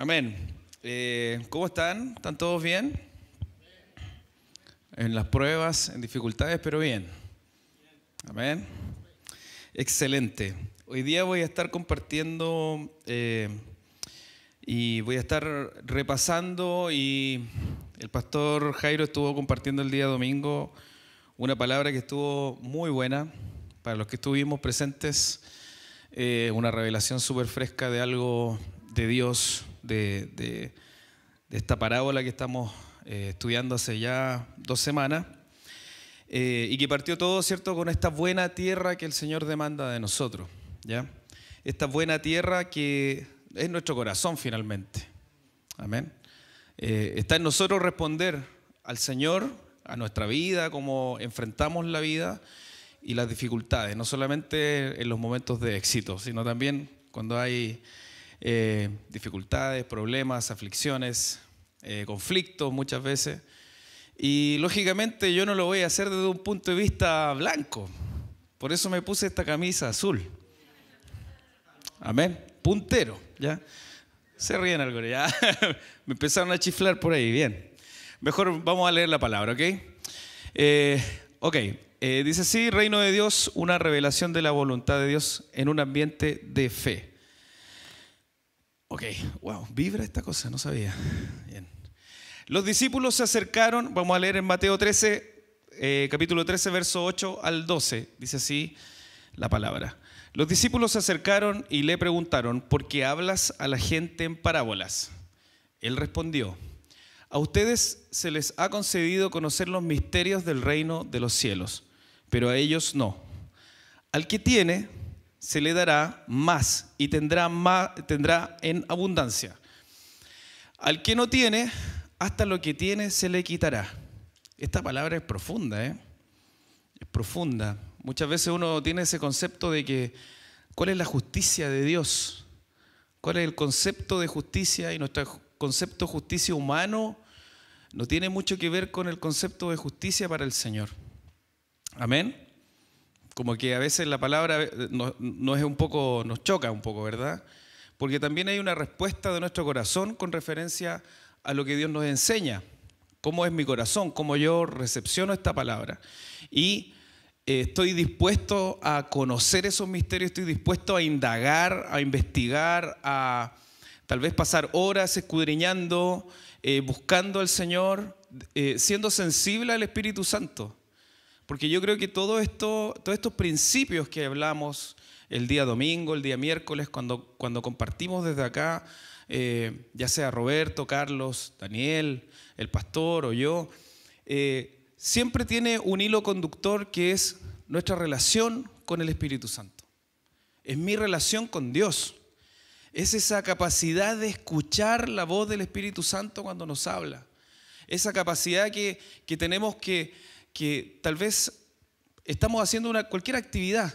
Amén. Eh, ¿Cómo están? ¿Están todos bien? En las pruebas, en dificultades, pero bien. Amén. Excelente. Hoy día voy a estar compartiendo eh, y voy a estar repasando y el pastor Jairo estuvo compartiendo el día domingo una palabra que estuvo muy buena para los que estuvimos presentes, eh, una revelación súper fresca de algo de Dios de, esta parábola que estamos eh, estudiando hace ya dos semanas, eh, y que partió todo, ¿cierto?, con esta buena tierra que el Señor demanda de nosotros, ¿ya? Esta buena tierra que es nuestro corazón finalmente, amén. Eh, está en nosotros responder al Señor, a nuestra vida, cómo enfrentamos la vida y las dificultades, no solamente en los momentos de éxito, sino también cuando hay eh, dificultades, problemas, aflicciones, eh, conflictos muchas veces. Y lógicamente yo no lo voy a hacer desde un punto de vista blanco. Por eso me puse esta camisa azul. Amén. Puntero, ¿ya? Se ríen algo, ya. me empezaron a chiflar por ahí, bien. Mejor vamos a leer la palabra, ¿ok? Eh, ok, dice así, reino de Dios, una revelación de la voluntad de Dios en un ambiente de fe. Ok, wow, vibra esta cosa, no sabía. Bien. Los discípulos se acercaron, vamos a leer en Mateo 13, eh, capítulo 13, verso 8 al 12, dice así la palabra. Los discípulos se acercaron y le preguntaron, ¿por qué hablas a la gente en parábolas? Él respondió, a ustedes se les ha concedido conocer los misterios del reino de los cielos, pero a ellos no. Al que tiene, se le dará más y tendrá, más, tendrá en abundancia. Al que no tiene, hasta lo que tiene se le quitará. Esta palabra es profunda, ¿eh? Es profunda. Muchas veces uno tiene ese concepto de que, ¿cuál es la justicia de Dios? ¿Cuál es el concepto de justicia? Y nuestro concepto de justicia humano no tiene mucho que ver con el concepto de justicia para el Señor. Amén como que a veces la palabra eh, nos, es un poco, nos choca un poco, ¿verdad? Porque también hay una respuesta de nuestro corazón con referencia a lo que Dios nos enseña, cómo es mi corazón, cómo yo recepciono esta palabra. Y eh, estoy dispuesto a conocer esos misterios, estoy dispuesto a indagar, a investigar, a tal vez pasar horas escudriñando, eh, buscando al Señor, siendo sensible al Espíritu Santo. Porque yo creo que todo esto, todos estos principios que hablamos el día domingo, el día miércoles, cuando, cuando compartimos desde acá, eh, ya sea Roberto, Carlos, Daniel, el pastor o yo, eh, siempre tiene un hilo conductor que es nuestra relación con el Espíritu Santo. Es mi relación con Dios. Es esa capacidad de escuchar la voz del Espíritu Santo cuando nos habla. Esa capacidad que tenemos que que tal vez estamos haciendo una, cualquier actividad,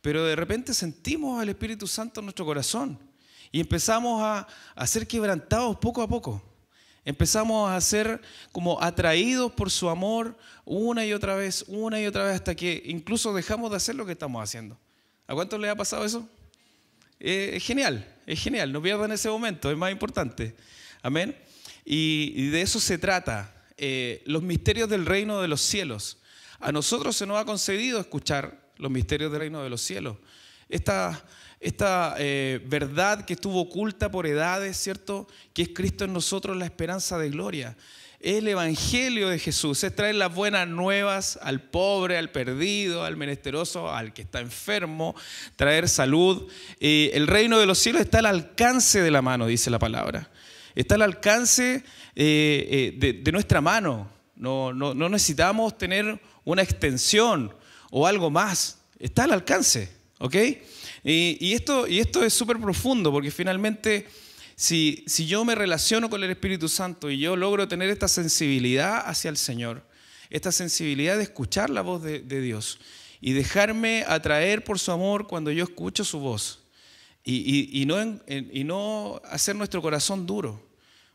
pero de repente sentimos al Espíritu Santo en nuestro corazón y empezamos a, ser quebrantados poco a poco. Empezamos a ser como atraídos por su amor una y otra vez, una y otra vez, hasta que incluso dejamos de hacer lo que estamos haciendo. ¿A cuántos les ha pasado eso? Eh, es genial, es genial, no pierdan ese momento, es más importante. Amén. y de eso se trata, eh, los misterios del reino de los cielos. A nosotros se nos ha concedido escuchar los misterios del reino de los cielos. Esta, eh, verdad que estuvo oculta por edades, ¿cierto? Que es Cristo en nosotros la esperanza de gloria. Es el Evangelio de Jesús, es traer las buenas nuevas al pobre, al perdido, al menesteroso, al que está enfermo, traer salud. Eh, el reino de los cielos está al alcance de la mano, dice la palabra. Está al alcance eh, eh, de, nuestra mano. No, no, necesitamos tener una extensión o algo más. Está al alcance, ¿ok? Y, esto, y esto es súper profundo porque finalmente si, si yo me relaciono con el Espíritu Santo y yo logro tener esta sensibilidad hacia el Señor, esta sensibilidad de escuchar la voz de, Dios y dejarme atraer por su amor cuando yo escucho su voz y, no, y no hacer nuestro corazón duro,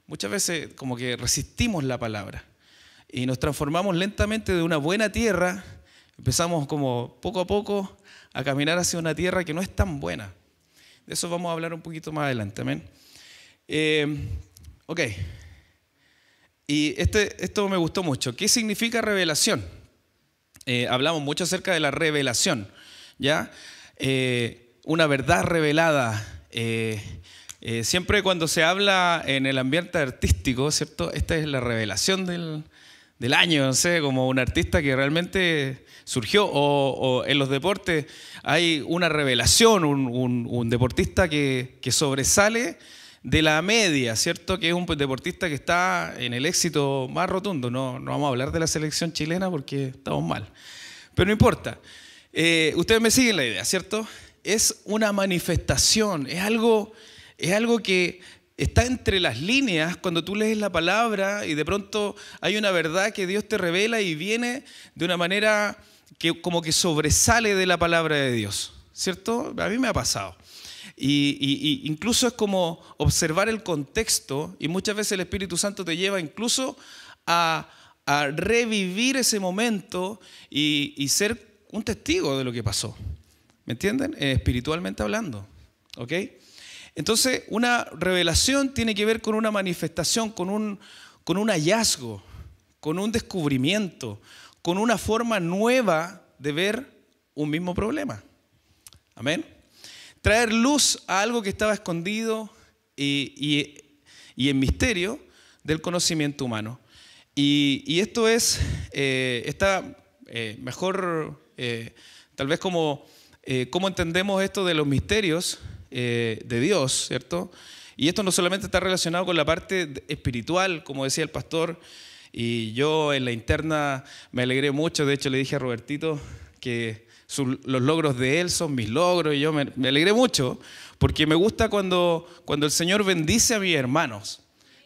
Muchas veces como que resistimos la palabra y nos transformamos lentamente de una buena tierra, empezamos como poco a poco a caminar hacia una tierra que no es tan buena. De eso vamos a hablar un poquito más adelante, amén. Eh, ok. Y este, esto me gustó mucho. ¿Qué significa revelación? Eh, hablamos mucho acerca de la revelación, ¿ya? Eh, una verdad revelada, eh, siempre cuando se habla en el ambiente artístico, ¿cierto? Esta es la revelación del, año, no sé, como un artista que realmente surgió, o, en los deportes hay una revelación, un, deportista que, sobresale de la media, ¿cierto? Que es un deportista que está en el éxito más rotundo. No, no vamos a hablar de la selección chilena porque estamos mal, pero no importa. Eh, ustedes me siguen la idea, ¿cierto? Es una manifestación, es algo es algo que está entre las líneas cuando tú lees la palabra y de pronto hay una verdad que Dios te revela y viene de una manera que como que sobresale de la palabra de Dios, ¿cierto? A mí me ha pasado. Y, incluso es como observar el contexto y muchas veces el Espíritu Santo te lleva incluso a, revivir ese momento y, ser un testigo de lo que pasó. ¿Me entienden? Eh, espiritualmente hablando. ¿Ok? Entonces, una revelación tiene que ver con una manifestación, con un, hallazgo, con un descubrimiento, con una forma nueva de ver un mismo problema. Amén. Traer luz a algo que estaba escondido y, en misterio del conocimiento humano. Y, esto es, eh, está eh, mejor, eh, tal vez como entendemos esto de los misterios, eh, de Dios, ¿cierto? Y esto no solamente está relacionado con la parte espiritual, como decía el pastor, y yo en la interna me alegré mucho, de hecho le dije a Robertito que los logros de él son mis logros, y yo me, alegré mucho, porque me gusta cuando, cuando el Señor bendice a mis hermanos,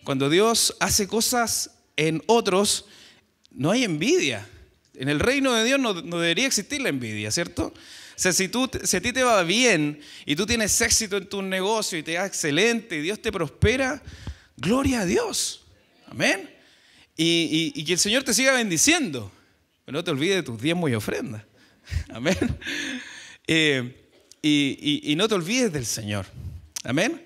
cuando Dios hace cosas en otros, no hay envidia. En el reino de Dios no debería existir la envidia, ¿cierto? O sea, si, a ti te va bien y tú tienes éxito en tu negocio y te va excelente y Dios te prospera, gloria a Dios. Amén. Y, que el Señor te siga bendiciendo. Pero no te olvides de tus diezmos y ofrendas. Amén. Eh, y, no te olvides del Señor. Amén.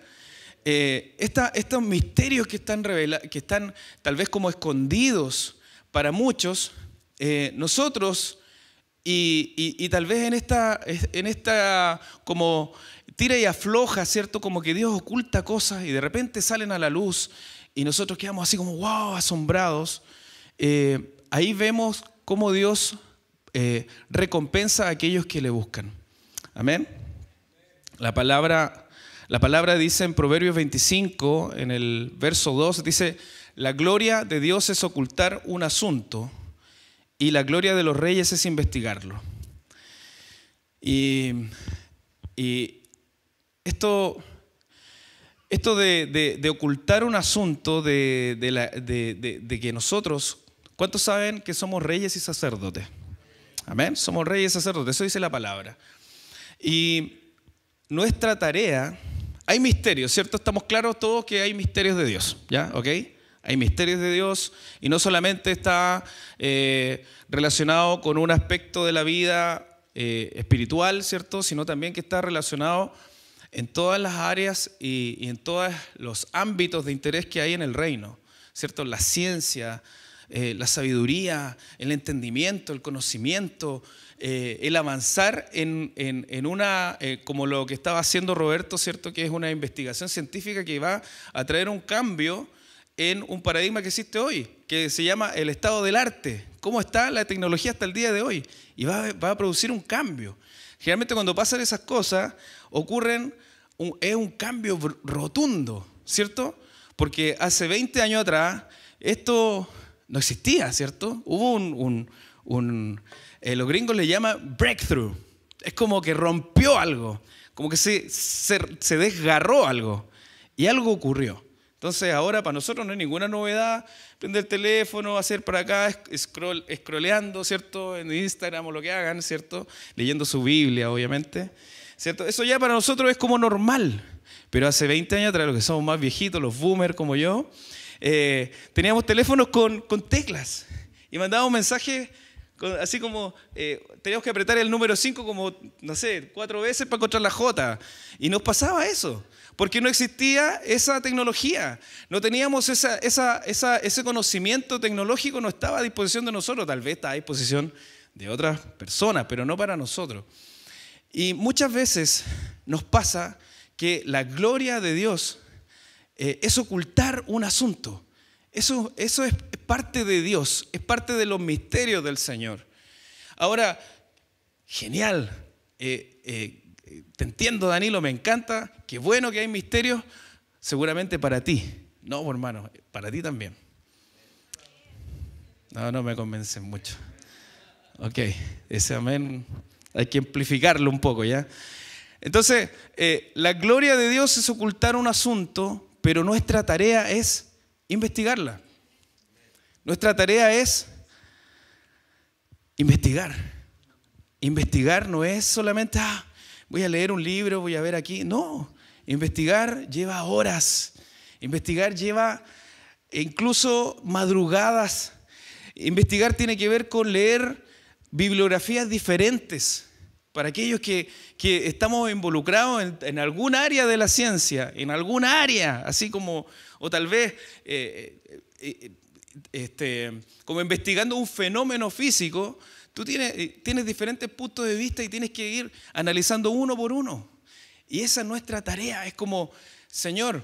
Eh, estos misterios que están, revela, que están tal vez como escondidos para muchos, eh, nosotros y, tal vez en esta, en esta como tira y afloja, ¿cierto? Como que Dios oculta cosas y de repente salen a la luz y nosotros quedamos así como, wow, asombrados. Eh, ahí vemos cómo Dios eh, recompensa a aquellos que le buscan. Amén. La palabra, la palabra dice en Proverbios 25, en el verso 2, dice, la gloria de Dios es ocultar un asunto y la gloria de los reyes es investigarlo. Y, esto, esto de, ocultar un asunto de, de, que nosotros, ¿cuántos saben que somos reyes y sacerdotes? Amén, somos reyes y sacerdotes, eso dice la palabra. Y nuestra tarea, hay misterios, ¿cierto? Estamos claros todos que hay misterios de Dios, ¿ya? ¿Ok? hay misterios de Dios y no solamente está eh, relacionado con un aspecto de la vida eh, espiritual, ¿cierto? Sino también que está relacionado en todas las áreas y, en todos los ámbitos de interés que hay en el reino, ¿cierto? La ciencia, eh, la sabiduría, el entendimiento, el conocimiento, el avanzar en, una, como lo que estaba haciendo Roberto, ¿cierto? Que es una investigación científica que va a traer un cambio en un paradigma que existe hoy, que se llama el estado del arte. ¿Cómo está la tecnología hasta el día de hoy? Y va, a producir un cambio. Generalmente cuando pasan esas cosas, ocurren un, es un cambio rotundo, ¿cierto? Porque hace 20 años atrás esto no existía, ¿cierto? Hubo un, eh, los gringos le llaman breakthrough. Es como que rompió algo, como que se, se desgarró algo. Y algo ocurrió. Entonces ahora para nosotros no hay ninguna novedad prender el teléfono, hacer para acá, scroll, scrolleando, ¿cierto? En Instagram o lo que hagan, ¿cierto? Leyendo su Biblia, obviamente, ¿cierto? Eso ya para nosotros es como normal, pero hace 20 años atrás, los que somos más viejitos, los boomers como yo, eh, teníamos teléfonos con, teclas y mandábamos mensajes así como eh, teníamos que apretar el número 5 como, no sé, cuatro veces para encontrar la J. Y nos pasaba eso porque no existía esa tecnología, no teníamos ese conocimiento tecnológico, no estaba a disposición de nosotros, tal vez está a disposición de otras personas, pero no para nosotros. Y muchas veces nos pasa que la gloria de Dios eh, es ocultar un asunto. Eso, eso es parte de Dios, es parte de los misterios del Señor. Ahora, genial, eh, eh te entiendo Danilo, me encanta, qué bueno que hay misterios, seguramente para ti. No, pues, hermano, para ti también. No, no me convencen mucho. Ok, ese amén hay que amplificarlo un poco, ¿ya? Entonces, eh, la gloria de Dios es ocultar un asunto, pero nuestra tarea es investigarla. Nuestra tarea es investigar. Investigar no es solamente, ah, voy a leer un libro, voy a ver aquí. No, investigar lleva horas, investigar lleva incluso madrugadas. Investigar tiene que ver con leer bibliografías diferentes. Para aquellos que, estamos involucrados en, algún área de la ciencia, en algún área, así como, o tal vez eh, eh, eh, este, como investigando un fenómeno físico, Tú eh, tienes, diferentes puntos de vista y tienes que ir analizando uno por uno. Y esa es nuestra tarea. Es como, Señor,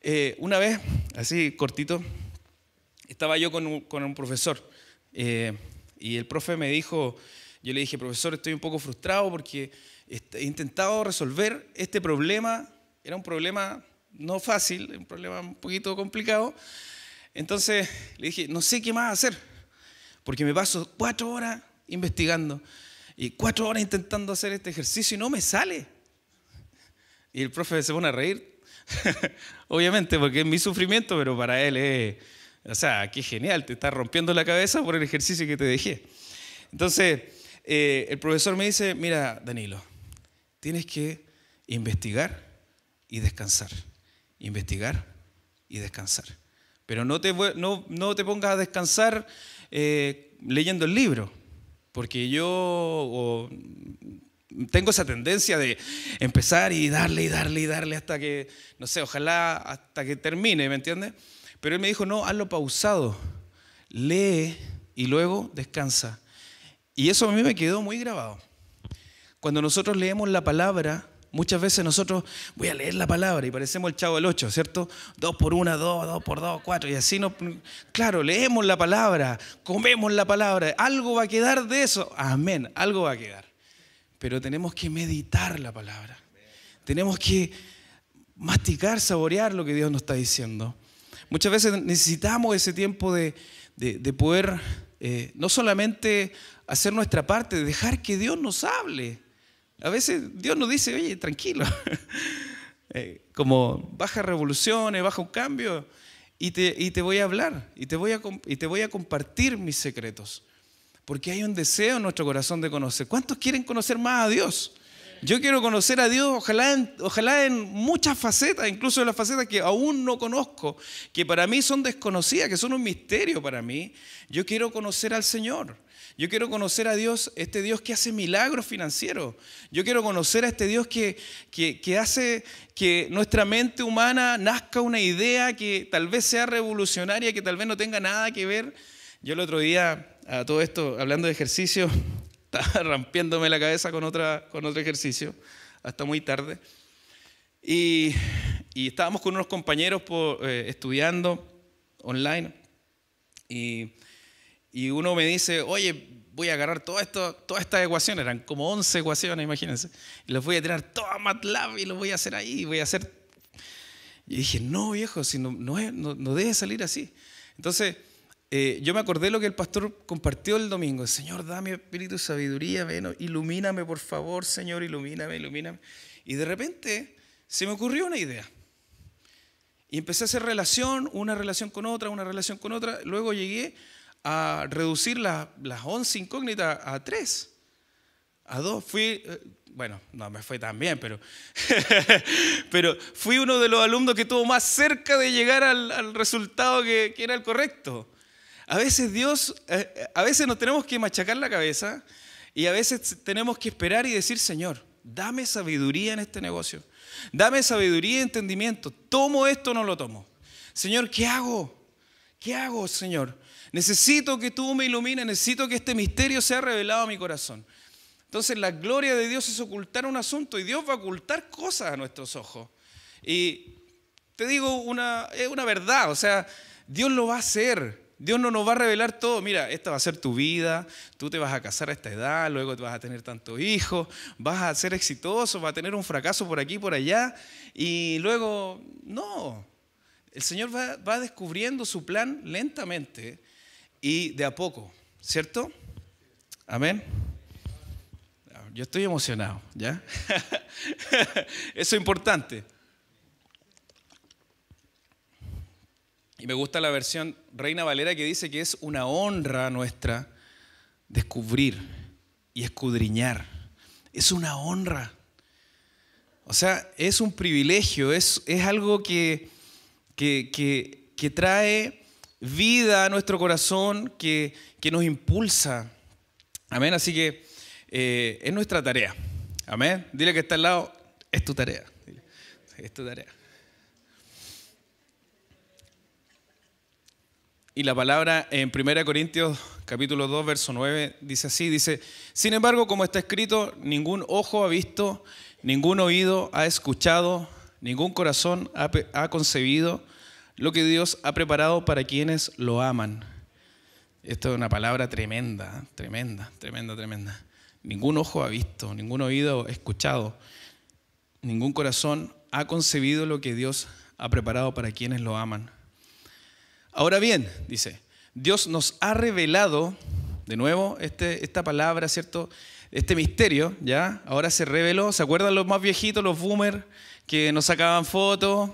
eh, una vez, así cortito, estaba yo con un, profesor eh, y el profe me dijo, yo le dije, profesor, estoy un poco frustrado porque este, he intentado resolver este problema, era un problema no fácil, un problema un poquito complicado, entonces le dije, no sé qué más hacer, porque me paso cuatro horas investigando. Y cuatro horas intentando hacer este ejercicio y no me sale. Y el profe se pone a reír, obviamente, porque es mi sufrimiento, pero para él es, o sea, qué genial, te está rompiendo la cabeza por el ejercicio que te dejé. Entonces, eh, el profesor me dice, mira, Danilo, tienes que investigar y descansar, investigar y descansar. Pero no te, pongas a descansar eh, leyendo el libro, porque yo tengo esa tendencia de empezar y darle y darle y darle hasta que, no sé, ojalá hasta que termine, ¿me entiendes? Pero él me dijo, no, hazlo pausado, lee y luego descansa. Y eso a mí me quedó muy grabado. Cuando nosotros leemos la palabra, Muchas veces nosotros, voy a leer la palabra y parecemos el chavo del 8, ¿cierto? Dos por una, dos, dos por dos, cuatro. Y así no. Claro, leemos la palabra, comemos la palabra. Algo va a quedar de eso. Amén, algo va a quedar. Pero tenemos que meditar la palabra. Tenemos que masticar, saborear lo que Dios nos está diciendo. Muchas veces necesitamos ese tiempo de, poder eh, no solamente hacer nuestra parte, de dejar que Dios nos hable. A veces Dios nos dice, oye, tranquilo. Eh, como baja revoluciones, baja un cambio, y te, y te voy a hablar, y te voy a, y te voy a compartir mis secretos. Porque hay un deseo en nuestro corazón de conocer. ¿Cuántos quieren conocer más a Dios? Yo quiero conocer a Dios, ojalá en, ojalá en muchas facetas, incluso en las facetas que aún no conozco, que para mí son desconocidas, que son un misterio para mí. Yo quiero conocer al Señor. Yo quiero conocer a Dios, este Dios que hace milagros financieros. Yo quiero conocer a este Dios que, que, hace que nuestra mente humana nazca una idea que tal vez sea revolucionaria, que tal vez no tenga nada que ver. Yo el otro día, a todo esto, hablando de ejercicio, estaba rampiéndome la cabeza con, otra, con otro ejercicio, hasta muy tarde. Y, y estábamos con unos compañeros por, eh, estudiando online. Y y uno me dice, oye, voy a agarrar todo esto, todas estas ecuaciones, eran como 11 ecuaciones, imagínense, y las voy a tirar todo a MATLAB y lo voy a hacer ahí, y voy a hacer... Y dije, no, viejo, si no, no, salir así. Entonces, eh, yo me acordé lo que el pastor compartió el domingo. Señor, dame espíritu sabiduría, ven, ilumíname, por favor, Señor, ilumíname, ilumíname. Y de repente se me ocurrió una idea. Y empecé a hacer relación, una relación con otra, una relación con otra. Luego llegué a reducir las 11 incógnitas a 3, a 2. Fui, eh, bueno, no me fue tan bien, pero, pero fui uno de los alumnos que estuvo más cerca de llegar al, resultado que, que, era el correcto. A veces Dios, eh, eh, a veces nos tenemos que machacar la cabeza y a veces tenemos que esperar y decir, Señor, dame sabiduría en este negocio. Dame sabiduría y entendimiento. ¿Tomo esto o no lo tomo? Señor, ¿qué hago? ¿Qué hago, Señor? Necesito que tú me ilumines, necesito que este misterio sea revelado a mi corazón. Entonces la gloria de Dios es ocultar un asunto y Dios va a ocultar cosas a nuestros ojos. Y te digo, una, es una verdad, o sea, Dios lo va a hacer. Dios no nos va a revelar todo. Mira, esta va a ser tu vida, tú te vas a casar a esta edad, luego te vas a tener tantos hijos, vas a ser exitoso, vas a tener un fracaso por aquí, por allá, y luego, no. El Señor va, va descubriendo su plan lentamente y de a poco, ¿cierto? Amén. Yo estoy emocionado, ¿ya? Eso es importante. Y me gusta la versión Reina Valera que dice que es una honra nuestra descubrir y escudriñar. Es una honra. O sea, es un privilegio, es, es algo que, que, que trae vida a nuestro corazón que, que nos impulsa. Amén. Así que eh, es nuestra tarea. Amén. Dile que está al lado, es tu tarea. es tu tarea. Y la palabra en 1 Corintios capítulo 2, verso 9 dice así, dice, sin embargo, como está escrito, ningún ojo ha visto, ningún oído ha escuchado, ningún corazón ha concebido lo que Dios ha preparado para quienes lo aman. Esto es una palabra tremenda, tremenda, tremenda, tremenda. Ningún ojo ha visto, ningún oído ha escuchado, ningún corazón ha concebido lo que Dios ha preparado para quienes lo aman. Ahora bien, dice, Dios nos ha revelado, de nuevo, este, esta palabra, ¿cierto? Este misterio, ¿ya? Ahora se reveló, ¿se acuerdan los más viejitos, los boomers, que nos sacaban fotos?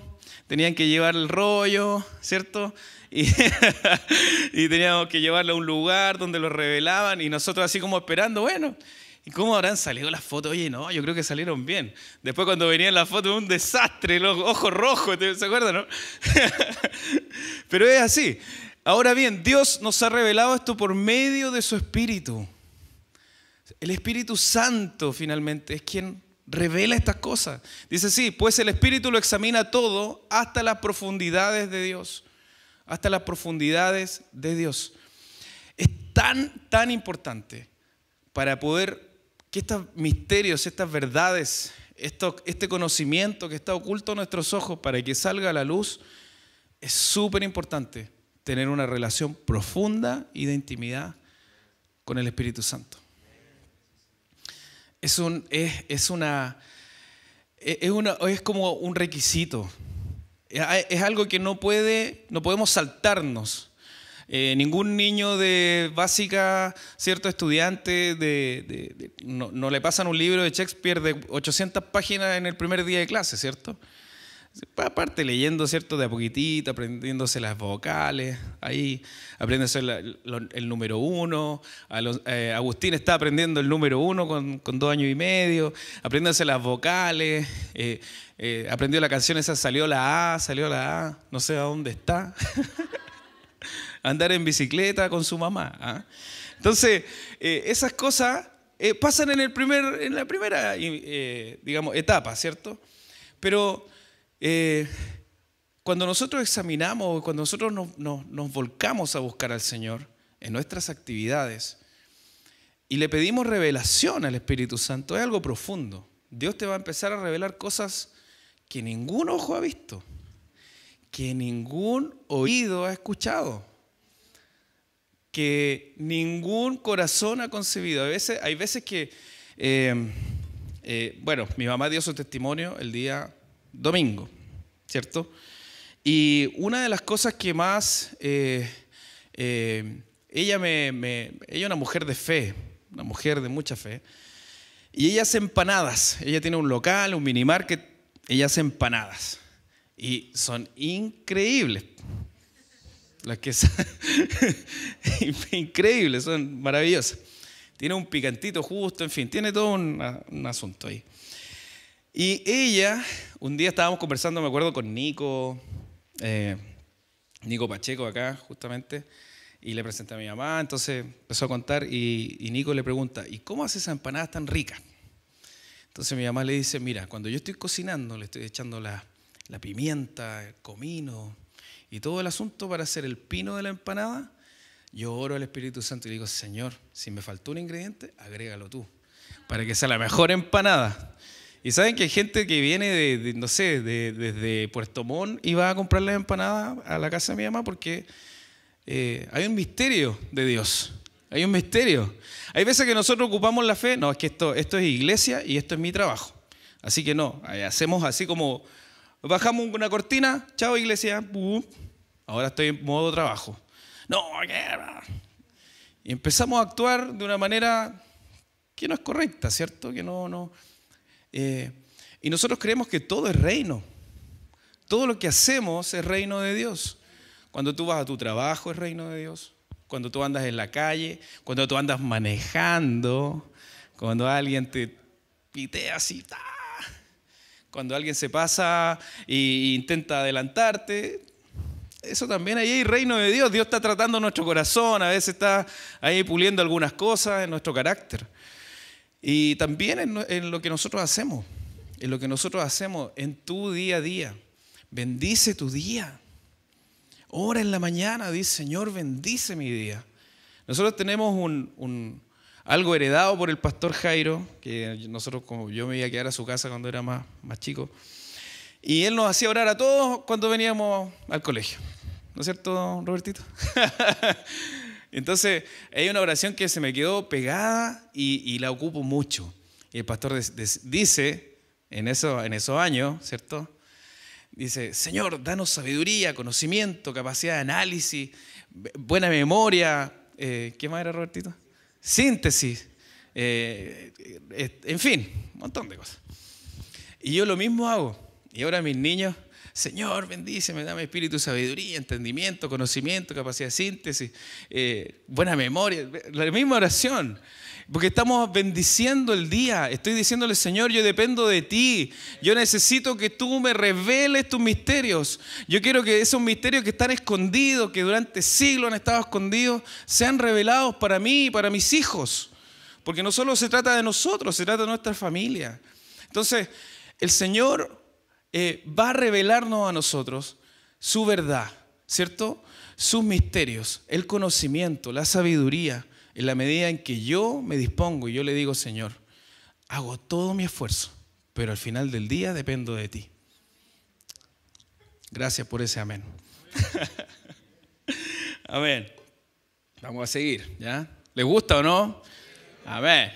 tenían que llevar el rollo, ¿cierto? Y, teníamos que llevarlo a un lugar donde lo revelaban y nosotros así como esperando, bueno, ¿y cómo habrán salido las fotos? Oye, no, yo creo que salieron bien. Después cuando venían las fotos, un desastre, los ojos rojos, ¿se acuerdan? No? Pero es así. Ahora bien, Dios nos ha revelado esto por medio de su Espíritu. El Espíritu Santo finalmente es quien revela estas cosas. Dice, sí, pues el Espíritu lo examina todo hasta las profundidades de Dios. Hasta las profundidades de Dios. Es tan, tan importante para poder que estos misterios, estas verdades, esto, este conocimiento que está oculto a nuestros ojos para que salga a la luz, es súper importante tener una relación profunda y de intimidad con el Espíritu Santo es, un, es, e, es una, es, como un requisito. Es algo que no, puede, no podemos saltarnos. Eh, ningún niño de básica, cierto estudiante, de, no, no, le pasan un libro de Shakespeare de 800 páginas en el primer día de clase, ¿cierto? Pues, aparte leyendo, ¿cierto? De a poquitito, aprendiéndose las vocales, ahí aprendiéndose el, el número uno. Eh, Agustín está aprendiendo el número uno con, dos años y medio, aprendiéndose las vocales, eh, eh, aprendió la canción esa, salió la A, salió la A, no sé a dónde está. Andar en bicicleta con su mamá. ¿ah? Entonces, esas cosas pasan en, el primer, en la primera, digamos, etapa, ¿cierto? Pero eh, cuando nosotros examinamos, cuando nosotros nos, volcamos a buscar al Señor en nuestras actividades y le pedimos revelación al Espíritu Santo, es algo profundo. Dios te va a empezar a revelar cosas que ningún ojo ha visto, que ningún oído ha escuchado, que ningún corazón ha concebido. veces, hay veces que, eh, eh, bueno, mi mamá dio su testimonio el día domingo, ¿cierto? Y una de las cosas que más... Eh, eh, ella, me, ella es una mujer de fe, una mujer de mucha fe, y ella hace empanadas. Ella tiene un local, un mini market, ella hace empanadas. Y son increíbles. Las que increíbles, son maravillosas. Tiene un picantito justo, en fin, tiene todo un asunto ahí. Y ella, un día estábamos conversando, me acuerdo, con Nico, eh, Nico Pacheco acá, justamente, y le presenté a mi mamá, entonces empezó a contar y, Nico le pregunta, ¿y cómo hace esas empanadas tan ricas? Entonces mi mamá le dice, mira, cuando yo estoy cocinando, le estoy echando la, la pimienta, el comino y todo el asunto para hacer el pino de la empanada, yo oro al Espíritu Santo y le digo, Señor, si me faltó un ingrediente, agrégalo tú, para que sea la mejor empanada. Y saben que hay gente que viene de, no sé, desde Puerto Montt y va a comprar la empanada a la casa de mi mamá porque eh, hay un misterio de Dios. Hay un misterio. Hay veces que nosotros ocupamos la fe, no, es que esto, esto es iglesia y esto es mi trabajo. Así que no, eh, hacemos así como bajamos una cortina, chao iglesia, ahora estoy en modo trabajo. No, y empezamos a actuar de una manera que no es correcta, ¿cierto? Que no, no, eh, y nosotros creemos que todo es reino. Todo lo que hacemos es reino de Dios. Cuando tú vas a tu trabajo es reino de Dios. Cuando tú andas en la calle, cuando tú andas manejando, cuando alguien te pitea así, cuando alguien se pasa e intenta adelantarte, eso también ahí hay reino de Dios. Dios está tratando nuestro corazón, a veces está ahí puliendo algunas cosas en nuestro carácter. Y también en, lo que nosotros hacemos, en lo que nosotros hacemos en tu día a día. Bendice tu día. Ora en la mañana, dice Señor, bendice mi día. Nosotros tenemos algo heredado por el pastor Jairo, que nosotros, como yo me iba a quedar a su casa cuando era más, más chico, y él nos hacía orar a todos cuando veníamos al colegio. ¿No es cierto, Robertito? Entonces, hay una oración que se me quedó pegada y, la ocupo mucho. Y el pastor dice, en, eso, en esos años, ¿cierto? Dice, Señor, danos sabiduría, conocimiento, capacidad de análisis, buena memoria. Eh, ¿Qué más era, Robertito? Síntesis. Eh, eh, en fin, un montón de cosas. Y yo lo mismo hago. Y ahora mis niños Señor, bendíceme, dame espíritu, sabiduría, entendimiento, conocimiento, capacidad de síntesis, eh, buena memoria. La misma oración. Porque estamos bendiciendo el día. Estoy diciéndole, Señor, yo dependo de ti. Yo necesito que tú me reveles tus misterios. Yo quiero que esos misterios que están escondidos, que durante siglos han estado escondidos, sean revelados para mí y para mis hijos. Porque no solo se trata de nosotros, se trata de nuestra familia. Entonces, el Señor eh, va a revelarnos a nosotros su verdad, ¿cierto? Sus misterios, el conocimiento, la sabiduría, en la medida en que yo me dispongo y yo le digo, Señor, hago todo mi esfuerzo, pero al final del día dependo de ti. Gracias por ese amén. amén. Vamos a seguir, ¿ya? ¿Les gusta o no? Amén.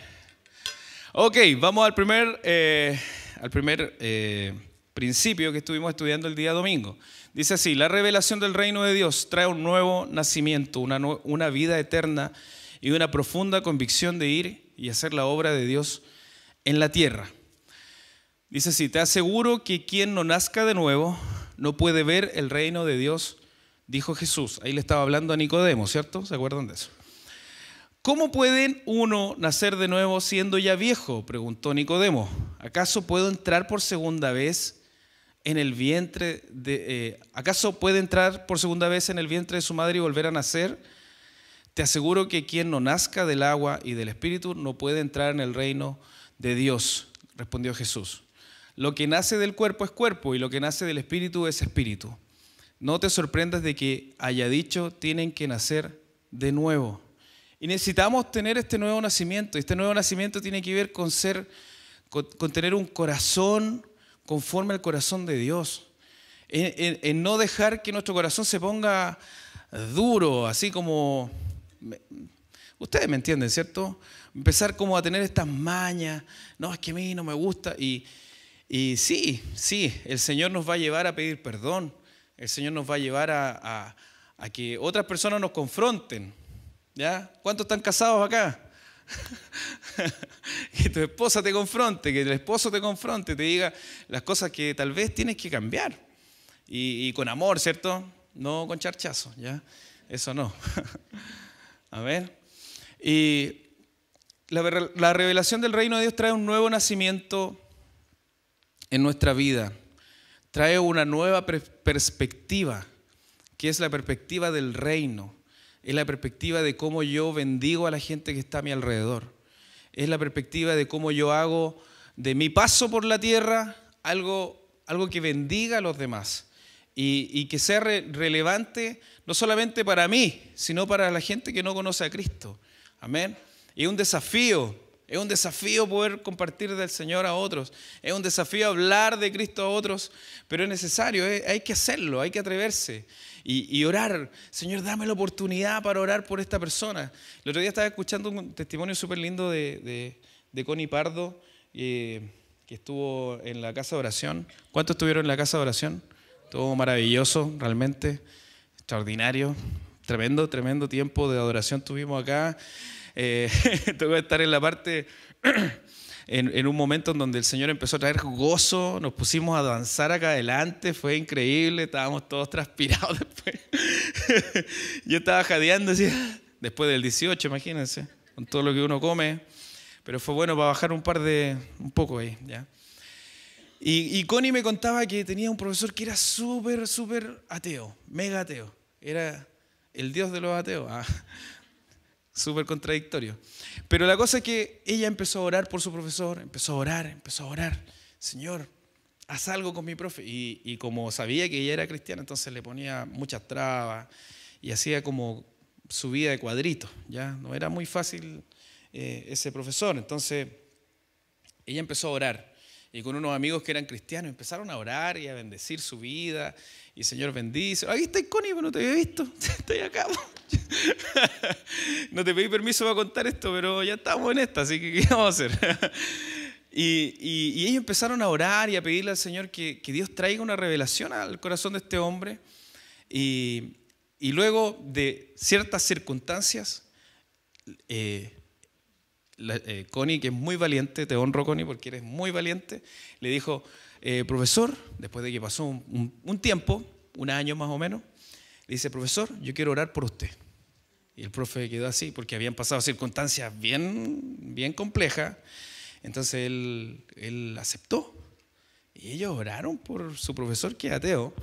Ok, vamos al primer, eh, al primer eh, principio que estuvimos estudiando el día domingo. Dice así, la revelación del reino de Dios trae un nuevo nacimiento, una, vida eterna y una profunda convicción de ir y hacer la obra de Dios en la tierra. Dice así, te aseguro que quien no nazca de nuevo no puede ver el reino de Dios, dijo Jesús. Ahí le estaba hablando a Nicodemo, ¿cierto? ¿Se acuerdan de eso? ¿Cómo puede uno nacer de nuevo siendo ya viejo? preguntó Nicodemo. ¿Acaso puedo entrar por segunda vez en el vientre de... Eh, ¿Acaso puede entrar por segunda vez en el vientre de su madre y volver a nacer? Te aseguro que quien no nazca del agua y del espíritu no puede entrar en el reino de Dios, respondió Jesús. Lo que nace del cuerpo es cuerpo y lo que nace del espíritu es espíritu. No te sorprendas de que haya dicho, tienen que nacer de nuevo. Y necesitamos tener este nuevo nacimiento. Este nuevo nacimiento tiene que ver con ser, con tener un corazón conforme al corazón de Dios. En, no dejar que nuestro corazón se ponga duro, así como... Ustedes me entienden, ¿cierto? Empezar como a tener estas mañas, no, es que a mí no me gusta. Y, sí, sí, el Señor nos va a llevar a pedir perdón, el Señor nos va a llevar a, a que otras personas nos confronten. ¿Ya? ¿Cuántos están casados acá? que tu esposa te confronte, que el esposo te confronte, te diga las cosas que tal vez tienes que cambiar. Y, con amor, ¿cierto? No con charchazo, ¿ya? Eso no. A ver. Y la revelación del reino de Dios trae un nuevo nacimiento en nuestra vida. Trae una nueva perspectiva, que es la perspectiva del reino es la perspectiva de cómo yo bendigo a la gente que está a mi alrededor. Es la perspectiva de cómo yo hago de mi paso por la tierra algo, algo que bendiga a los demás y, que sea relevante no solamente para mí, sino para la gente que no conoce a Cristo. Amén. Y un desafío es un desafío poder compartir del Señor a otros. Es un desafío hablar de Cristo a otros, pero es necesario, eh, hay que hacerlo, hay que atreverse y, orar. Señor, dame la oportunidad para orar por esta persona. El otro día estaba escuchando un testimonio súper lindo de, Connie Pardo, eh, que estuvo en la casa de oración. ¿Cuántos estuvieron en la casa de oración? Todo maravilloso, realmente, extraordinario. Tremendo, tremendo tiempo de adoración tuvimos acá eh, que estar en la parte, en, un momento en donde el Señor empezó a traer gozo, nos pusimos a danzar acá adelante, fue increíble, estábamos todos transpirados después. Yo estaba jadeando, así, después del 18, imagínense, con todo lo que uno come, pero fue bueno para bajar un par de, un poco ahí, ¿ya? Y, Connie me contaba que tenía un profesor que era súper, súper ateo, mega ateo. Era el Dios de los ateos. Ah, súper contradictorio. Pero la cosa es que ella empezó a orar por su profesor, empezó a orar, empezó a orar. Señor, haz algo con mi profe. Y, como sabía que ella era cristiana, entonces le ponía muchas trabas y hacía como su vida de cuadrito. ¿ya? No era muy fácil eh, ese profesor. Entonces ella empezó a orar y con unos amigos que eran cristianos. Empezaron a orar y a bendecir su vida. Y Señor bendice. ahí está Connie, pero no te había visto. Estoy acá. no te pedí permiso para contar esto, pero ya estamos en esta, así que ¿qué vamos a hacer? Y, ellos empezaron a orar y a pedirle al Señor que, Dios traiga una revelación al corazón de este hombre. Y, luego de ciertas circunstancias, eh, la, eh, Connie, que es muy valiente, te honro Connie porque eres muy valiente, le dijo, eh, profesor, después de que pasó un, tiempo, un año más o menos, le dice, profesor, yo quiero orar por usted. Y el profe quedó así porque habían pasado circunstancias bien, bien complejas. Entonces él, él aceptó. Y ellos oraron por su profesor que es ateo.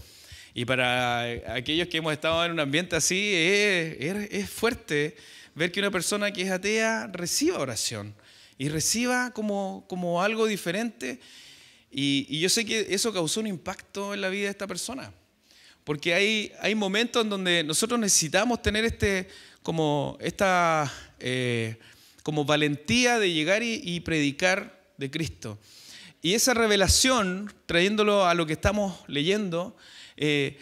Y para aquellos que hemos estado en un ambiente así, es fuerte ver que una persona que es atea reciba oración y reciba como, como algo diferente. Y, yo sé que eso causó un impacto en la vida de esta persona. Porque hay, hay momentos en donde nosotros necesitamos tener este, como esta eh, como valentía de llegar y, predicar de Cristo. Y esa revelación, trayéndolo a lo que estamos leyendo, eh,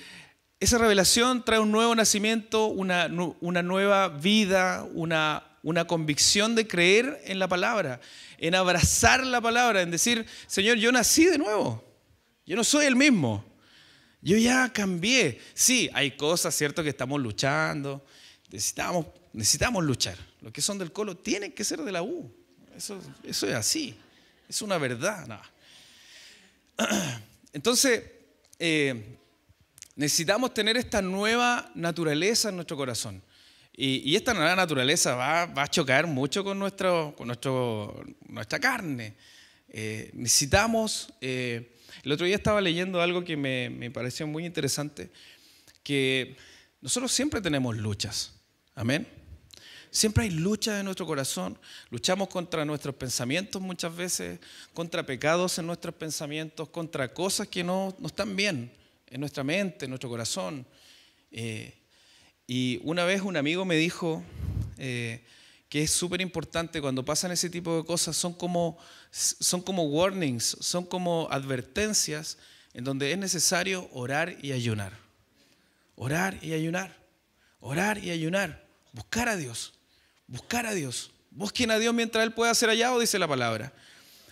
esa revelación trae un nuevo nacimiento, una, nueva vida, una, una convicción de creer en la palabra, en abrazar la palabra, en decir, Señor, yo nací de nuevo, yo no soy el mismo, yo ya cambié. Sí, hay cosas, ¿cierto?, que estamos luchando, necesitamos, necesitamos luchar. Los que son del colo tienen que ser de la U, eso, es así, es una verdad. Entonces, eh, necesitamos tener esta nueva naturaleza en nuestro corazón. Y, esta nueva naturaleza va, a chocar mucho con, nuestro, con nuestro, nuestra carne. Eh, necesitamos... Eh, el otro día estaba leyendo algo que me, pareció muy interesante, que nosotros siempre tenemos luchas. Amén. Siempre hay luchas en nuestro corazón. Luchamos contra nuestros pensamientos muchas veces, contra pecados en nuestros pensamientos, contra cosas que no, no están bien en nuestra mente, en nuestro corazón. Eh, y una vez un amigo me dijo eh, que es súper importante cuando pasan ese tipo de cosas, son como, son como warnings, son como advertencias en donde es necesario orar y ayunar. Orar y ayunar. Orar y ayunar. Buscar a Dios. Buscar a Dios. Busquen a Dios mientras Él pueda ser hallado, dice la palabra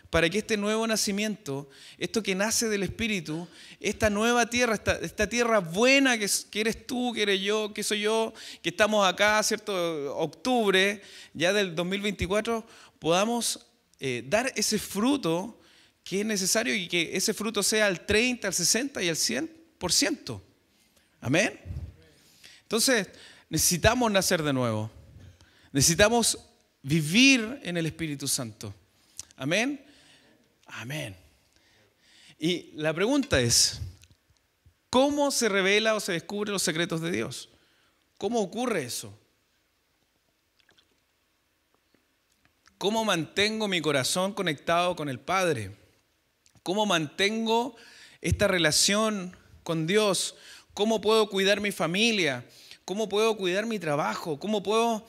para que este nuevo nacimiento, esto que nace del Espíritu, esta nueva tierra, esta, tierra buena que, eres tú, que eres yo, que soy yo, que estamos acá, ¿cierto? Octubre ya del 2024, podamos eh, dar ese fruto que es necesario y que ese fruto sea al 30, al 60 y al 100%. Amén. Entonces, necesitamos nacer de nuevo. Necesitamos vivir en el Espíritu Santo. Amén. Amén. Y la pregunta es, ¿cómo se revela o se descubre los secretos de Dios? ¿Cómo ocurre eso? ¿Cómo mantengo mi corazón conectado con el Padre? ¿Cómo mantengo esta relación con Dios? ¿Cómo puedo cuidar mi familia? ¿Cómo puedo cuidar mi trabajo? ¿Cómo puedo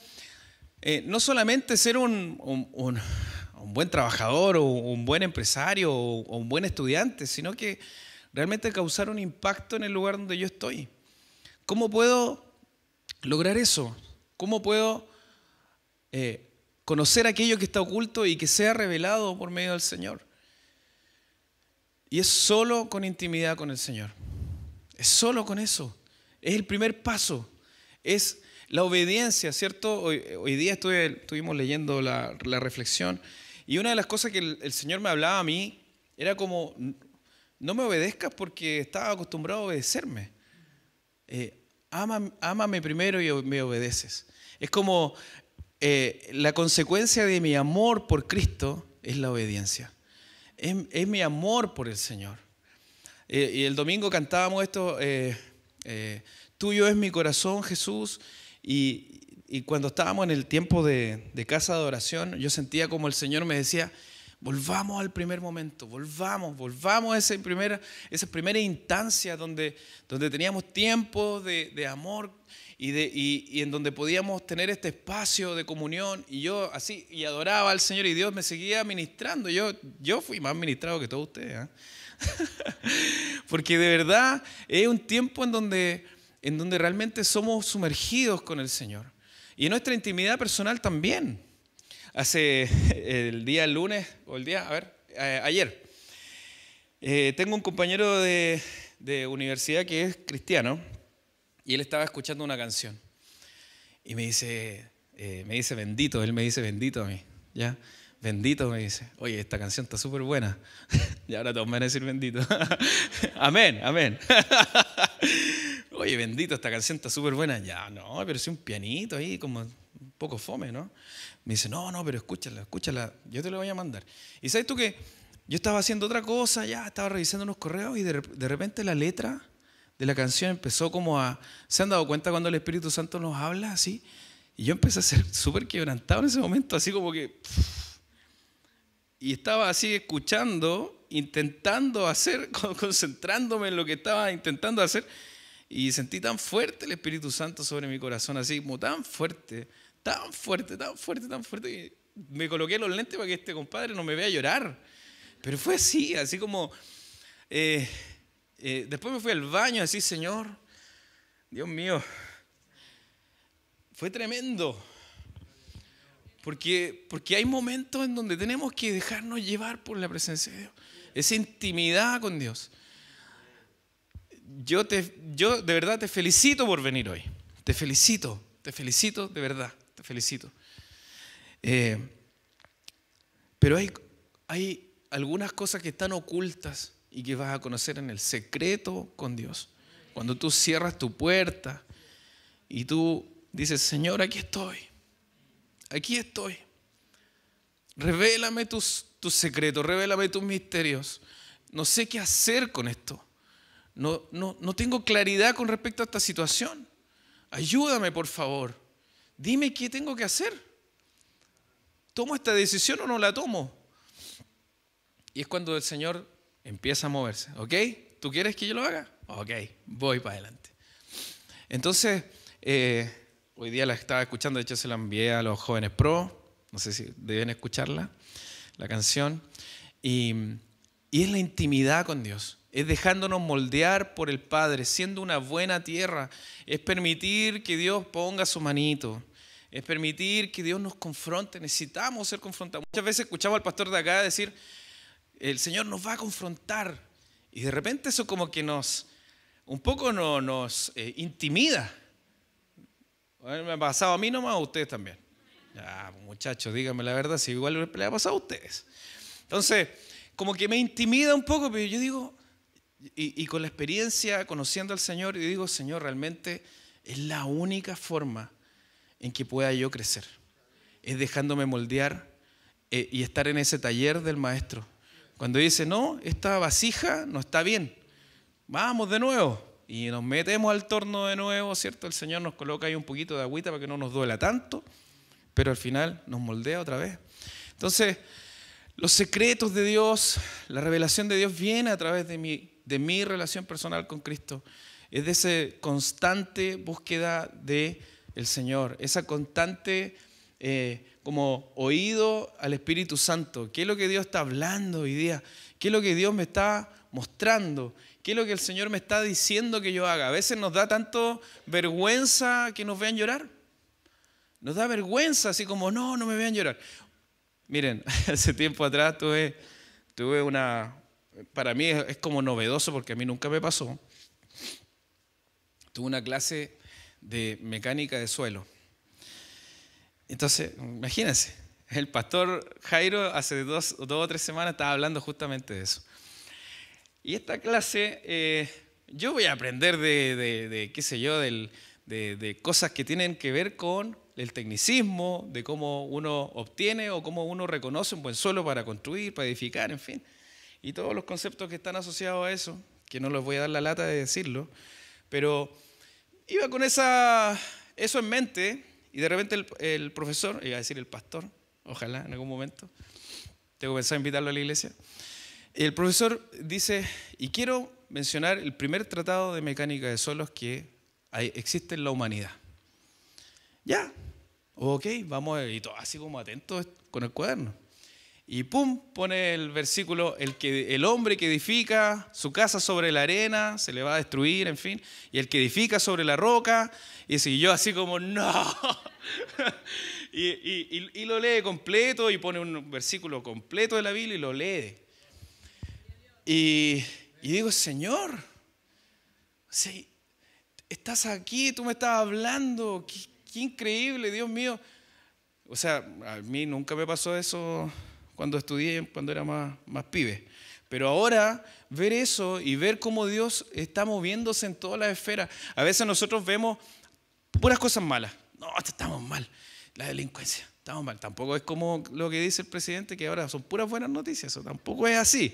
eh, no solamente ser un un buen trabajador o un buen empresario o un buen estudiante, sino que realmente causar un impacto en el lugar donde yo estoy. ¿Cómo puedo lograr eso? ¿Cómo puedo eh, conocer aquello que está oculto y que sea revelado por medio del Señor? Y es solo con intimidad con el Señor. Es solo con eso. Es el primer paso. Es la obediencia, ¿cierto? Hoy, día estuvimos leyendo la reflexión y una de las cosas que el, Señor me hablaba a mí era como, no me obedezcas porque estaba acostumbrado a obedecerme. Eh, ámame primero y me obedeces. Es como eh, la consecuencia de mi amor por Cristo es la obediencia. Es, mi amor por el Señor. Eh, y el domingo cantábamos esto, eh, Tuyo es mi corazón, Jesús, y, y cuando estábamos en el tiempo de, casa de oración, yo sentía como el Señor me decía, Volvamos al primer momento, volvamos, volvamos a esa primera, esa primera instancia donde, donde teníamos tiempo de, amor y, de, y, en donde podíamos tener este espacio de comunión. Y yo así, y adoraba al Señor y Dios me seguía ministrando. Yo, yo fui más ministrado que todos ustedes. ¿eh? Porque de verdad es un tiempo en donde, en donde realmente somos sumergidos con el Señor. Y nuestra intimidad personal también. Hace el día lunes, o el día, a ver, eh, ayer, eh, tengo un compañero de, universidad que es cristiano y él estaba escuchando una canción. Y me dice, eh, me dice bendito, él me dice bendito a mí, ¿ya? Bendito me dice, oye, esta canción está súper buena. y ahora todos me van a decir bendito. amén, amén oye, bendito, esta canción está súper buena. Ya, no, pero sí un pianito ahí, como un poco fome, ¿no? Me dice, no, no, pero escúchala, escúchala, yo te lo voy a mandar. Y sabes tú que yo estaba haciendo otra cosa, ya estaba revisando unos correos y de, de repente la letra de la canción empezó como a... ¿Se han dado cuenta cuando el Espíritu Santo nos habla así? Y yo empecé a ser súper quebrantado en ese momento, así como que... y estaba así escuchando, intentando hacer, concentrándome en lo que estaba intentando hacer. Y sentí tan fuerte el Espíritu Santo sobre mi corazón, así como tan fuerte, tan fuerte, tan fuerte, tan fuerte. Que me coloqué los lentes para que este compadre no me vea llorar. Pero fue así, así como... Eh, eh, después me fui al baño, así, Señor, Dios mío, fue tremendo. Porque, porque hay momentos en donde tenemos que dejarnos llevar por la presencia de Dios. Esa intimidad con Dios yo, te, yo de verdad te felicito por venir hoy. Te felicito, te felicito, de verdad, te felicito. Eh, pero hay, hay algunas cosas que están ocultas y que vas a conocer en el secreto con Dios. Cuando tú cierras tu puerta y tú dices, Señor, aquí estoy, aquí estoy. Revélame tus, tus secretos, revélame tus misterios. No sé qué hacer con esto. No, tengo claridad con respecto a esta situación. Ayúdame, por favor. Dime qué tengo que hacer. ¿Tomo esta decisión o no la tomo? Y es cuando el Señor empieza a moverse. ¿Ok? ¿Tú quieres que yo lo haga? Ok, voy para adelante. Entonces, eh, hoy día la estaba escuchando, de hecho se la envié a los jóvenes pro, no sé si deben escucharla, la canción, y, y es la intimidad con Dios es dejándonos moldear por el Padre, siendo una buena tierra, es permitir que Dios ponga su manito, es permitir que Dios nos confronte, necesitamos ser confrontados. Muchas veces escuchamos al pastor de acá decir, el Señor nos va a confrontar, y de repente eso como que nos, un poco nos eh, intimida. Me ha pasado a mí nomás, a ustedes también. Ah, muchachos, díganme la verdad, si igual le ha pasado a ustedes. Entonces, como que me intimida un poco, pero yo digo, y, con la experiencia, conociendo al Señor, y digo, Señor, realmente es la única forma en que pueda yo crecer. Es dejándome moldear eh, y estar en ese taller del maestro. Cuando dice, no, esta vasija no está bien, vamos de nuevo. Y nos metemos al torno de nuevo, ¿cierto? El Señor nos coloca ahí un poquito de agüita para que no nos duela tanto, pero al final nos moldea otra vez. Entonces, los secretos de Dios, la revelación de Dios viene a través de mi de mi relación personal con Cristo, es de esa constante búsqueda de el Señor, esa constante eh, como oído al Espíritu Santo. ¿Qué es lo que Dios está hablando hoy día? ¿Qué es lo que Dios me está mostrando? ¿Qué es lo que el Señor me está diciendo que yo haga? A veces nos da tanto vergüenza que nos vean llorar. Nos da vergüenza, así como, no, no me vean llorar. Miren, hace tiempo atrás tuve, tuve una, para mí es, como novedoso porque a mí nunca me pasó. Tuve una clase de mecánica de suelo. Entonces, imagínense, el pastor Jairo hace dos, o tres semanas estaba hablando justamente de eso. Y esta clase, eh, yo voy a aprender de, qué sé yo, de, de, cosas que tienen que ver con el tecnicismo, de cómo uno obtiene o cómo uno reconoce un buen suelo para construir, para edificar, en fin y todos los conceptos que están asociados a eso, que no les voy a dar la lata de decirlo, pero iba con esa, eso en mente y de repente el, profesor, iba a decir el pastor, ojalá en algún momento, tengo pensado invitarlo a la iglesia, el profesor dice, y quiero mencionar el primer tratado de mecánica de solos que existe en la humanidad. Ya, ok, vamos, y todo así como atentos con el cuaderno. Y pum, pone el versículo, el, que, el hombre que edifica su casa sobre la arena, se le va a destruir, en fin, y el que edifica sobre la roca, y, yo así como, no, y, lo lee completo y pone un versículo completo de la Biblia y lo lee. Y, digo, Señor, si estás aquí, tú me estás hablando, qué increíble, Dios mío. O sea, a mí nunca me pasó eso cuando estudié, cuando era más, más pibe. Pero ahora ver eso y ver cómo Dios está moviéndose en todas las esferas. A veces nosotros vemos puras cosas malas. No, estamos mal. La delincuencia, estamos mal. Tampoco es como lo que dice el presidente, que ahora son puras buenas noticias. Eso tampoco es así.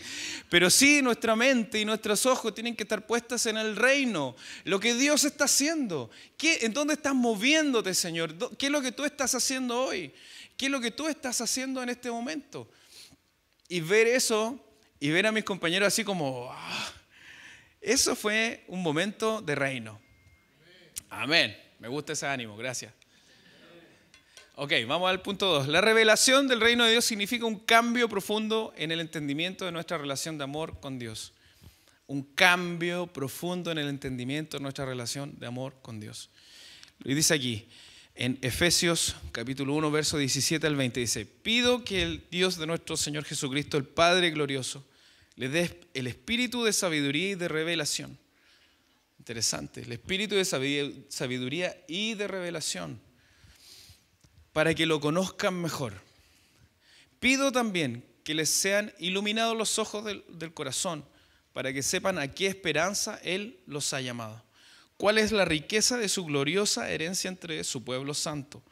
Pero sí, nuestra mente y nuestros ojos tienen que estar puestas en el reino. Lo que Dios está haciendo. ¿Qué, ¿En dónde estás moviéndote, Señor? ¿Qué es lo que tú estás haciendo hoy? ¿Qué es lo que tú estás haciendo en este momento? Y ver eso y ver a mis compañeros así como, ah, eso fue un momento de reino. Amén. Me gusta ese ánimo, gracias. Ok, vamos al punto 2. La revelación del reino de Dios significa un cambio profundo en el entendimiento de nuestra relación de amor con Dios. Un cambio profundo en el entendimiento de nuestra relación de amor con Dios. Y dice aquí, en Efesios capítulo 1, verso 17 al 20 dice, pido que el Dios de nuestro Señor Jesucristo, el Padre glorioso, le dé el espíritu de sabiduría y de revelación. Interesante, el espíritu de sabiduría y de revelación, para que lo conozcan mejor. Pido también que les sean iluminados los ojos del, del corazón, para que sepan a qué esperanza Él los ha llamado cuál es la riqueza de su gloriosa herencia entre su pueblo santo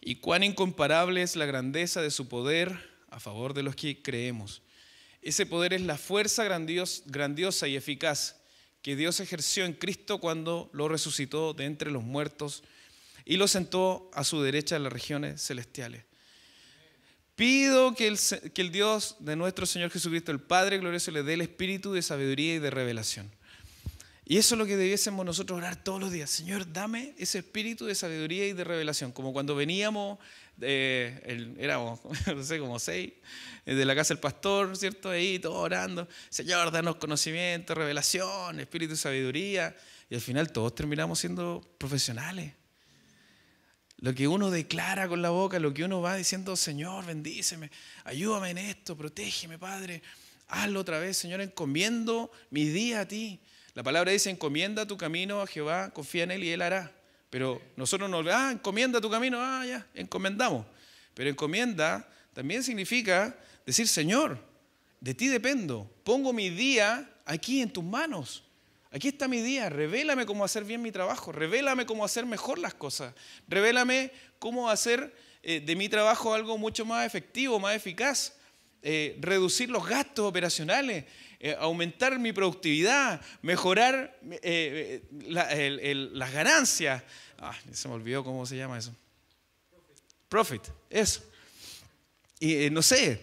y cuán incomparable es la grandeza de su poder a favor de los que creemos. Ese poder es la fuerza grandiosa y eficaz que Dios ejerció en Cristo cuando lo resucitó de entre los muertos y lo sentó a su derecha en las regiones celestiales. Pido que el, que el Dios de nuestro Señor Jesucristo, el Padre glorioso, le dé el espíritu de sabiduría y de revelación y eso es lo que debiésemos nosotros orar todos los días. Señor, dame ese espíritu de sabiduría y de revelación. Como cuando veníamos, eh, éramos, no sé, como seis, eh, de la casa del pastor, ¿cierto? Ahí todos orando. Señor, danos conocimiento, revelación, espíritu de sabiduría. Y al final todos terminamos siendo profesionales. Lo que uno declara con la boca, lo que uno va diciendo, Señor, bendíceme, ayúdame en esto, protégeme, Padre. Hazlo otra vez, Señor, encomiendo mi día a ti. La palabra dice, encomienda tu camino a Jehová, confía en Él y Él hará. Pero nosotros nos, ah, encomienda tu camino, ah, ya, encomendamos. Pero encomienda también significa decir, Señor, de ti dependo, pongo mi día aquí en tus manos. Aquí está mi día, revélame cómo hacer bien mi trabajo, revélame cómo hacer mejor las cosas, revélame cómo hacer eh, de mi trabajo algo mucho más efectivo, más eficaz, eh, reducir los gastos operacionales, eh, aumentar mi productividad, mejorar eh, eh, las ganancias. Ah, se me olvidó cómo se llama eso. Profit, Profit eso. Y no sé,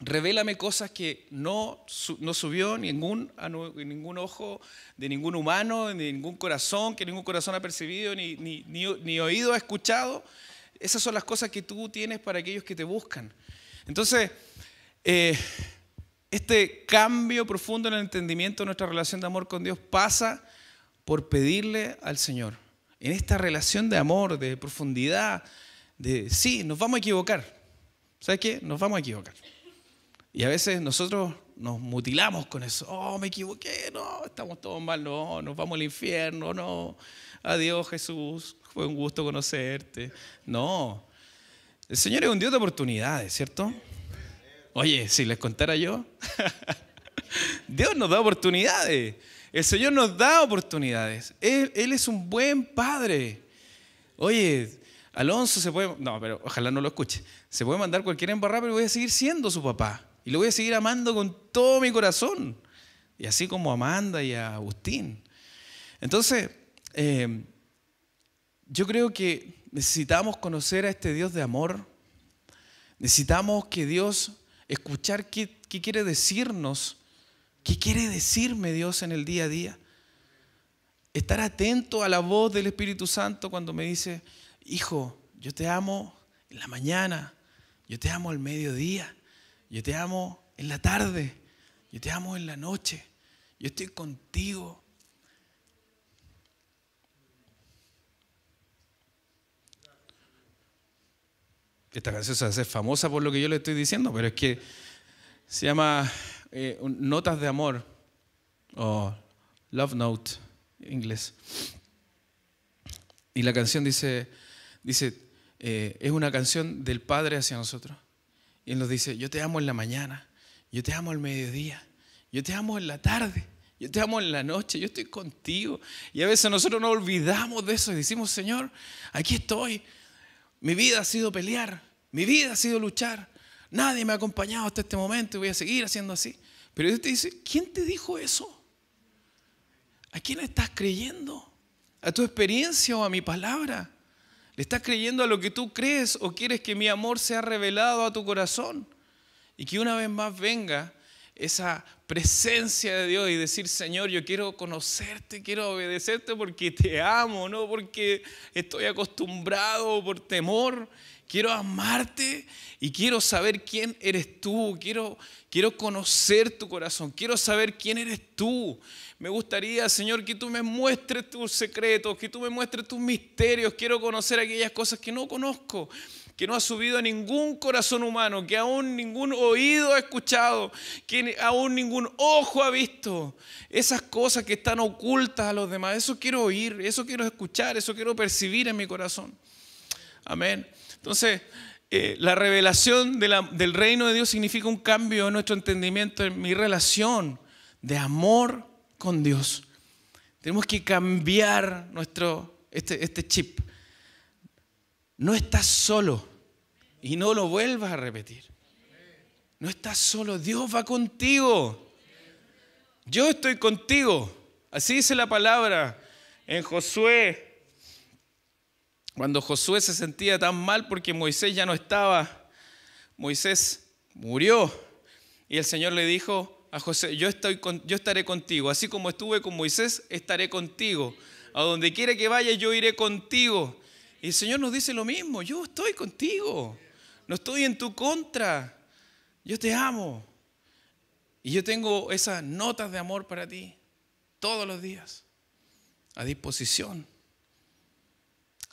revélame cosas que no, no subió ningún, ningún ojo de ningún humano, de ningún corazón, que ningún corazón ha percibido, ni, ni, oído ha escuchado. Esas son las cosas que tú tienes para aquellos que te buscan. Entonces, este cambio profundo en el entendimiento de nuestra relación de amor con Dios pasa por pedirle al Señor. En esta relación de amor, de profundidad, de sí, nos vamos a equivocar. ¿Sabes qué? Nos vamos a equivocar. Y a veces nosotros nos mutilamos con eso. Oh, me equivoqué, no, estamos todos mal, no, nos vamos al infierno, no. Adiós Jesús, fue un gusto conocerte. No. El Señor es un Dios de oportunidades, ¿cierto? Oye, si les contara yo, Dios nos da oportunidades. El Señor nos da oportunidades. Él, es un buen padre. Oye, Alonso se puede, no, pero ojalá no lo escuche. Se puede mandar cualquier embarrar, pero voy a seguir siendo su papá. Y lo voy a seguir amando con todo mi corazón. Y así como Amanda y a Agustín. Entonces, eh, yo creo que necesitamos conocer a este Dios de amor. Necesitamos que Dios escuchar qué, quiere decirnos, qué quiere decirme Dios en el día a día. Estar atento a la voz del Espíritu Santo cuando me dice, hijo, yo te amo en la mañana, yo te amo al mediodía, yo te amo en la tarde, yo te amo en la noche, yo estoy contigo. esta canción se hace famosa por lo que yo le estoy diciendo, pero es que se llama eh, Notas de Amor o Love Note en inglés. Y la canción dice, dice eh, es una canción del Padre hacia nosotros. Y Él nos dice, yo te amo en la mañana, yo te amo al mediodía, yo te amo en la tarde. Yo te amo en la noche, yo estoy contigo. Y a veces nosotros nos olvidamos de eso y decimos, Señor, aquí estoy, mi vida ha sido pelear, mi vida ha sido luchar. Nadie me ha acompañado hasta este momento y voy a seguir haciendo así. Pero Dios te dice, ¿quién te dijo eso? ¿A quién estás creyendo? ¿A tu experiencia o a mi palabra? ¿Le estás creyendo a lo que tú crees o quieres que mi amor sea revelado a tu corazón? Y que una vez más venga esa presencia de Dios y decir, Señor, yo quiero conocerte, quiero obedecerte porque te amo, no porque estoy acostumbrado por temor. Quiero amarte y quiero saber quién eres tú. Quiero, quiero conocer tu corazón. Quiero saber quién eres tú. Me gustaría, Señor, que tú me muestres tus secretos, que tú me muestres tus misterios. Quiero conocer aquellas cosas que no conozco que no ha subido a ningún corazón humano, que aún ningún oído ha escuchado, que aún ningún ojo ha visto. Esas cosas que están ocultas a los demás. Eso quiero oír, eso quiero escuchar, eso quiero percibir en mi corazón. Amén. Entonces, eh, la revelación del reino de Dios significa un cambio en nuestro entendimiento, en mi relación de amor con Dios. Tenemos que cambiar nuestro, este, este chip. No estás solo y no lo vuelvas a repetir. No estás solo, Dios va contigo. Yo estoy contigo. Así dice la palabra en Josué. Cuando Josué se sentía tan mal porque Moisés ya no estaba, Moisés murió y el Señor le dijo a José, yo, estaré contigo, así como estuve con Moisés, estaré contigo. A donde quiera que vaya yo iré contigo. Y el Señor nos dice lo mismo, yo estoy contigo, no estoy en tu contra, yo te amo. Y yo tengo esas notas de amor para ti todos los días, a disposición.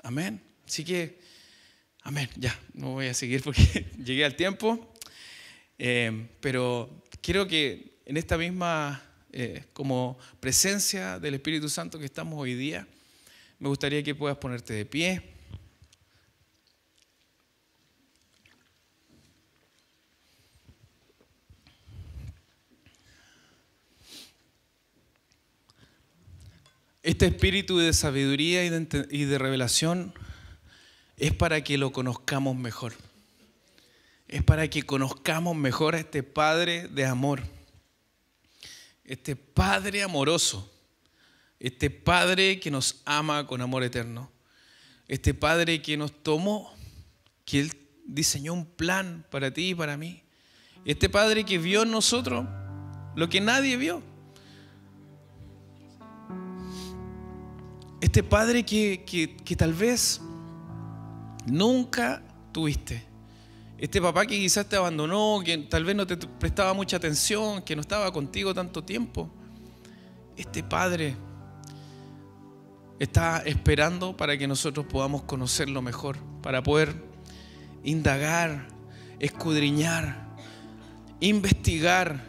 Amén. Así que, amén, ya, no voy a seguir porque llegué al tiempo, eh, pero quiero que en esta misma eh, como presencia del Espíritu Santo que estamos hoy día, me gustaría que puedas ponerte de pie. Este espíritu de sabiduría y de, revelación es para que lo conozcamos mejor. Es para que conozcamos mejor a este Padre de amor. Este Padre amoroso. Este Padre que nos ama con amor eterno. Este Padre que nos tomó, que Él diseñó un plan para ti y para mí. Este Padre que vio en nosotros lo que nadie vio. este padre que, tal vez nunca tuviste. Este papá que quizás te abandonó, que tal vez no te prestaba mucha atención, que no estaba contigo tanto tiempo. Este padre está esperando para que nosotros podamos conocerlo mejor, para poder indagar, escudriñar, investigar,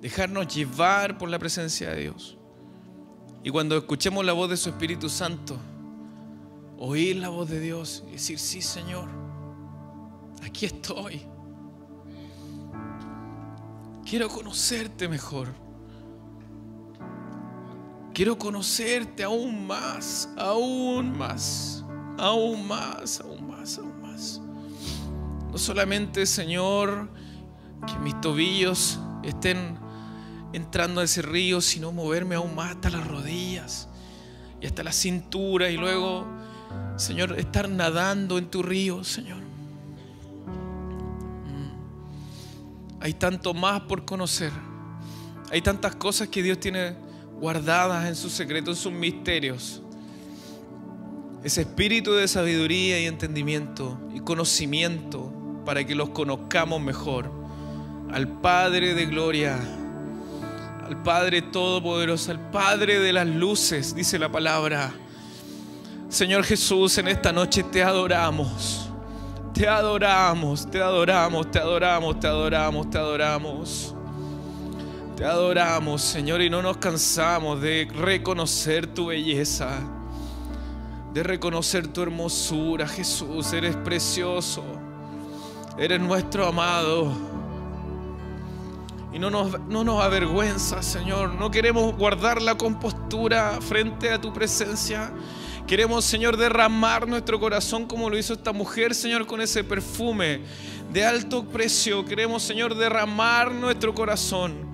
dejarnos llevar por la presencia de Dios. Y cuando escuchemos la voz de su Espíritu Santo, oír la voz de Dios y decir, sí Señor, aquí estoy. Quiero conocerte mejor. Quiero conocerte aún más, aún más, aún más, aún más, aún más. No solamente, Señor, que mis tobillos estén entrando a ese río, sino moverme aún más hasta las rodillas y hasta la cintura y luego, Señor, estar nadando en tu río, Señor. Mm. Hay tanto más por conocer. Hay tantas cosas que Dios tiene guardadas en sus secretos, en sus misterios. Ese espíritu de sabiduría y entendimiento y conocimiento para que los conozcamos mejor. Al Padre de Gloria. Padre Todopoderoso, el Padre de las Luces, dice la palabra. Señor Jesús, en esta noche te adoramos. Te adoramos, te adoramos, te adoramos, te adoramos, te adoramos. Te adoramos, Señor, y no nos cansamos de reconocer tu belleza, de reconocer tu hermosura. Jesús, eres precioso, eres nuestro amado. Y no nos, no avergüenza, Señor. No queremos guardar la compostura frente a tu presencia. Queremos, Señor, derramar nuestro corazón como lo hizo esta mujer, Señor, con ese perfume de alto precio. Queremos, Señor, derramar nuestro corazón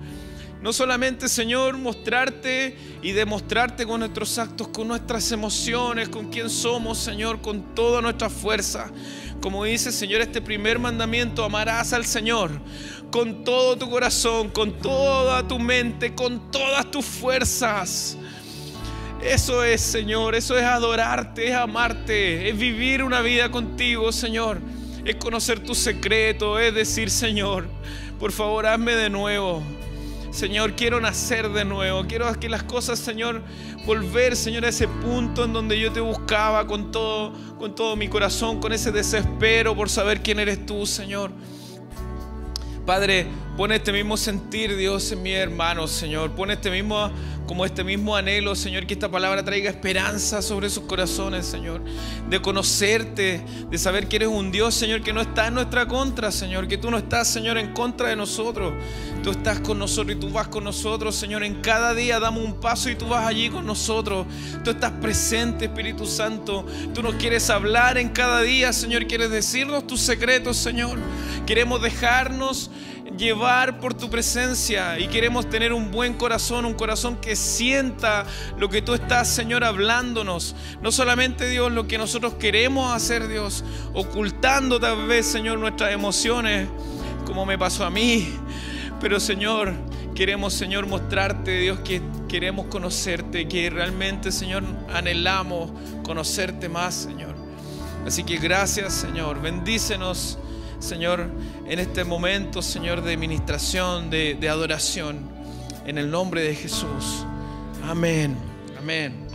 no solamente, Señor, mostrarte y demostrarte con nuestros actos, con nuestras emociones, con quién somos, Señor, con toda nuestra fuerza. Como dice, Señor, este primer mandamiento, amarás al Señor con todo tu corazón, con toda tu mente, con todas tus fuerzas. Eso es, Señor, eso es adorarte, es amarte, es vivir una vida contigo, Señor. Es conocer tu secreto, es decir, Señor, por favor, hazme de nuevo. Señor, quiero nacer de nuevo. Quiero que las cosas, Señor, volver, Señor, a ese punto en donde yo te buscaba con todo, con todo mi corazón, con ese desespero por saber quién eres tú, Señor. Padre, pon este mismo sentir, Dios, en mi hermano, Señor. Pon este mismo como este mismo anhelo, Señor, que esta palabra traiga esperanza sobre sus corazones, Señor, de conocerte, de saber que eres un Dios, Señor, que no está en nuestra contra, Señor, que tú no estás, Señor, en contra de nosotros. Tú estás con nosotros y tú vas con nosotros, Señor. En cada día damos un paso y tú vas allí con nosotros. Tú estás presente, Espíritu Santo. Tú nos quieres hablar en cada día, Señor. Quieres decirnos tus secretos, Señor. Queremos dejarnos llevar por tu presencia y queremos tener un buen corazón, un corazón que sienta lo que tú estás, Señor, hablándonos. No solamente, Dios, lo que nosotros queremos hacer, Dios, ocultando tal vez, Señor, nuestras emociones, como me pasó a mí. Pero, Señor, queremos, Señor, mostrarte, Dios, que queremos conocerte, que realmente, Señor, anhelamos conocerte más, Señor. Así que gracias, Señor. Bendícenos. Señor, en este momento, Señor, de ministración, de, de adoración, en el nombre de Jesús. Amén. Amén.